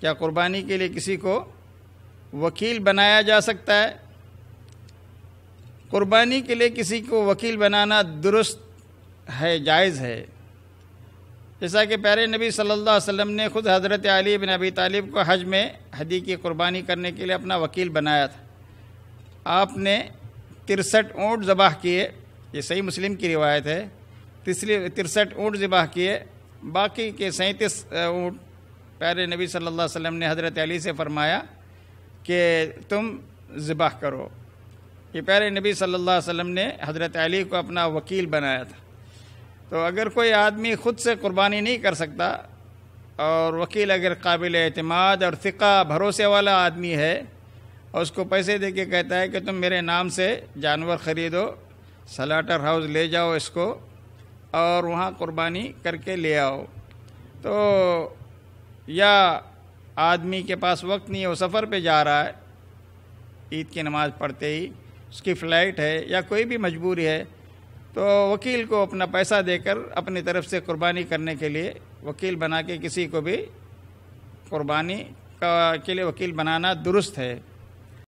क्या कुर्बानी के लिए किसी को वकील बनाया जा सकता है कुर्बानी के लिए किसी को वकील बनाना दुरुस्त है जायज़ है जैसा कि प्यारे नबी सल्लल्लाहु अलैहि वसल्लम ने ख़ुद हज़रत अली बिन अबी तालिब को हज में हदी की कुर्बानी करने के लिए अपना वकील बनाया था आपने तिरसठ ऊँट ज़बाह किए ये सही मुस्लिम की रिवायत है तीसरी तिरसठ ऊँट ज़बाह किए बाकी के सैंतीस ऊँट प्यारे नबी सल्लल्लाहु अलैहि वसल्लम ने हज़रत अली से फरमाया कि तुम ज़िबाह करो ये प्यारे नबी सल्लल्लाहु अलैहि वसल्लम ने हज़रत अली को अपना वकील बनाया था तो अगर कोई आदमी ख़ुद से कुर्बानी नहीं कर सकता और वकील अगर काबिल अतमाद और फ़िका भरोसे वाला आदमी है और उसको पैसे दे के कहता है कि तुम मेरे नाम से जानवर ख़रीदो सलाटर हाउस ले जाओ इसको और वहाँ कुर्बानी करके ले आओ तो या आदमी के पास वक्त नहीं है वो सफ़र पे जा रहा है ईद की नमाज़ पढ़ते ही उसकी फ़्लाइट है या कोई भी मजबूरी है तो वकील को अपना पैसा देकर अपनी तरफ से कुर्बानी करने के लिए वकील बना के किसी को भी कुर्बानी के लिए वकील बनाना दुरुस्त है